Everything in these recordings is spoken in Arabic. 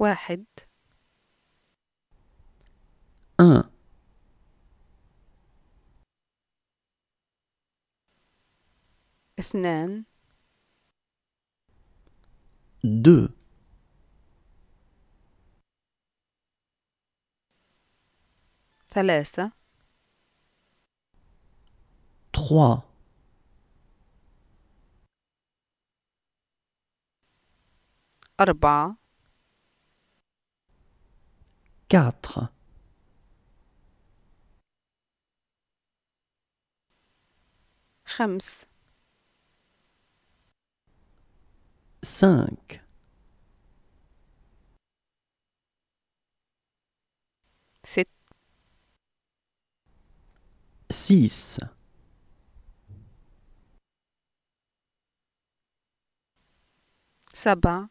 واحد أن اثنان دو ثلاثة تخوا أربعة 4. 5. 6 6. 7.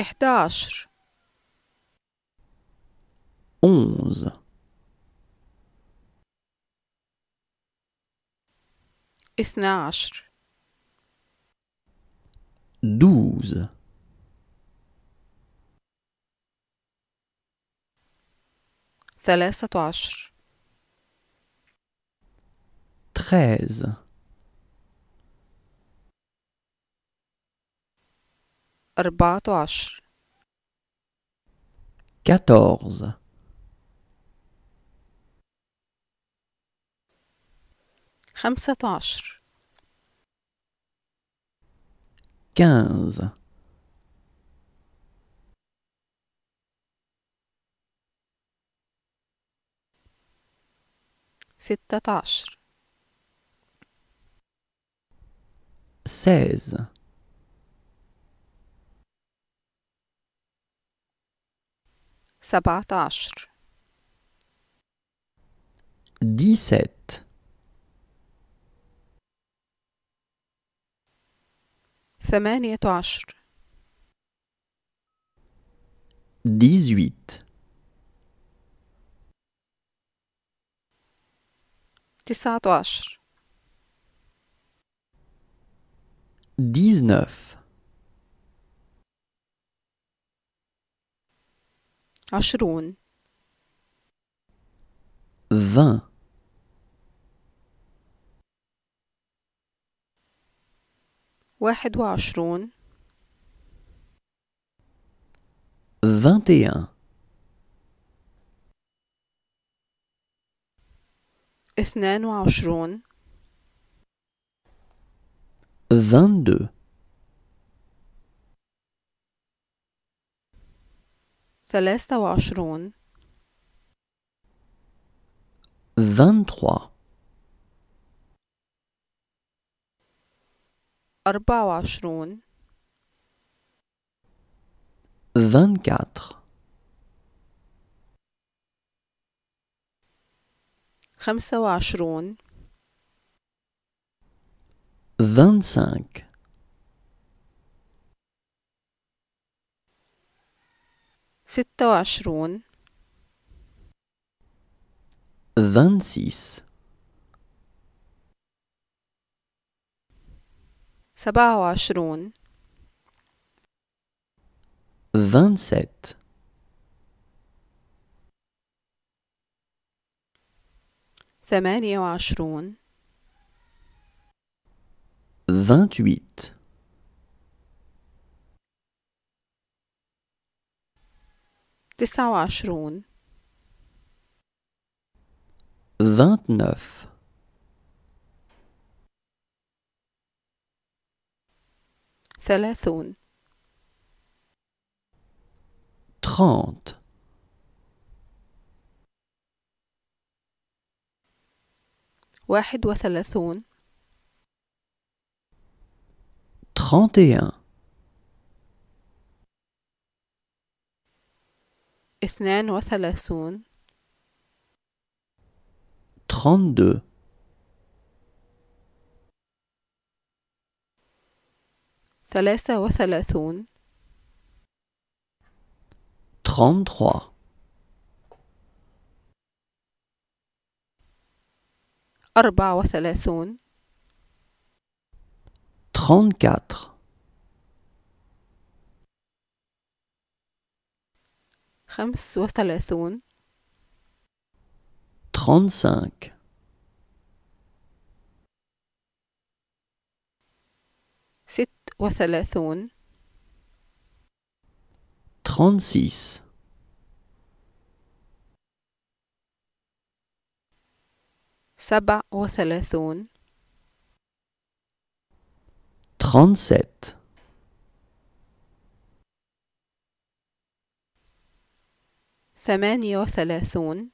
إثنى عشر دوز ثلاثة عشر تخاز أربعة عشر كاتورز. خمسة عشر quinze, ستة عشر seize, سبعة عشر dix-sept, ثمانية عشر دي زويت تسعة عشر dix-neuf, عشرون فان واحد وعشرون فانتيان اثنان وعشرون فاندو ثلاثة وعشرون vingt أربعة وعشرون vingt خمسة وعشرون vingt-cinq, ستة وعشرون vingt-six, سبعة وعشرون vingt-sept, ثمانية وعشرون vingt-huit, تسعة وعشرون vingt-neuf, ثلاثون trente, واحد وثلاثون trente et un, اثنان وثلاثون 32 ثلاثة وثلاثون 33 وثلاثون 34 خمس وثلاثون trente-cinq ست وثلاثون سبع وثلاثون trente ثمانية وثلاثون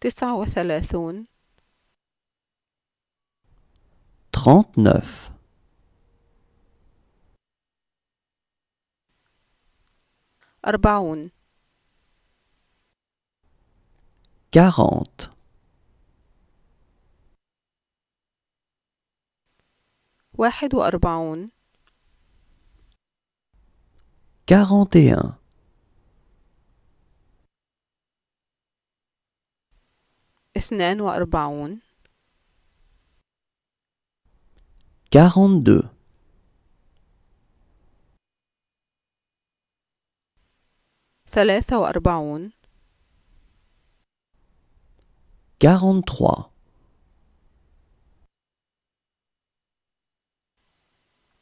تسعة وثلاثون أربعون. 40 واحد وأربعون. 41 اثنان وأربعون 42 ثلاثة وأربعون 43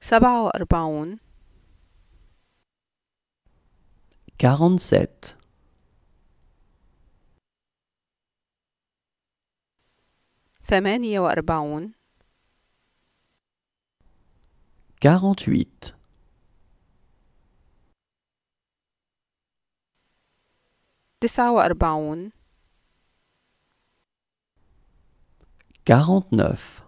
سبعة وأربعون quarante-sept, ثمانية وأربعون quarante-huit, تسعة وأربعون quarante-neuf,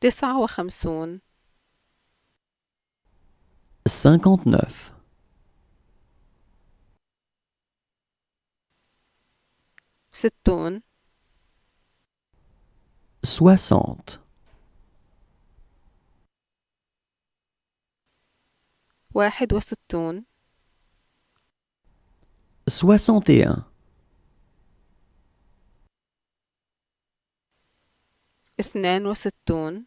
تسعة وخمسون 59 ستون 60 واحد وستون 61 اثنان وستون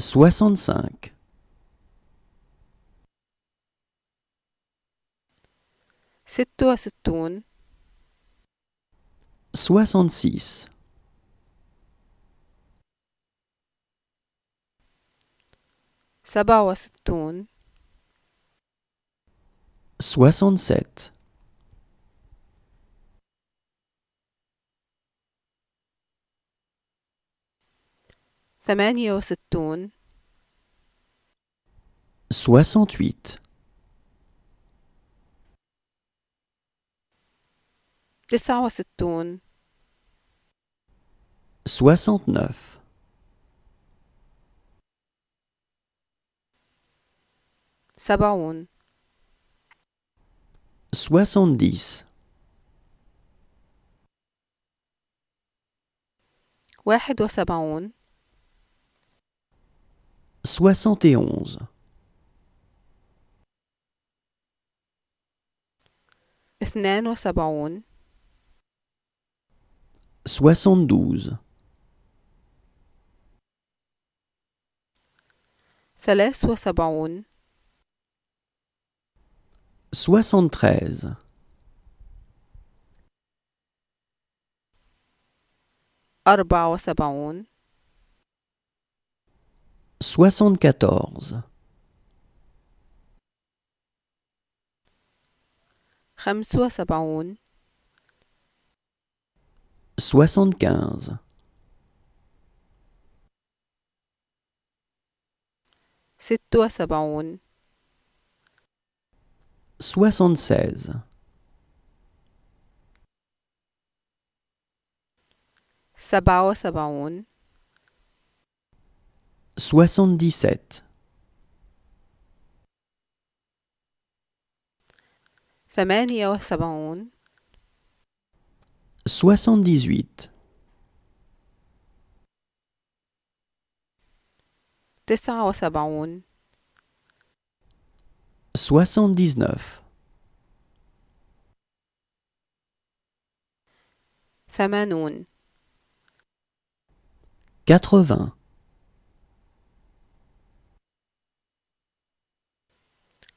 65 66 66 67 67 ثمانية وستون 68 تسعة وستون 69 سبعون 70 واحد وسبعون 71 72 72 73 73 74 74 75 75 76 76 76 77 78 78 79 79 80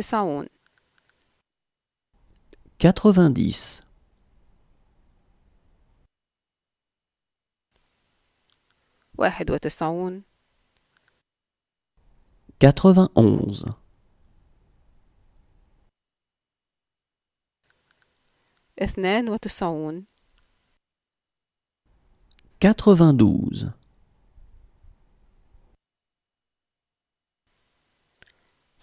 90 91 92 92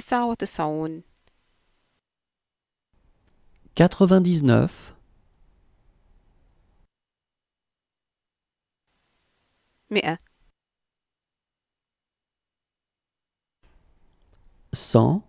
99 99 100 100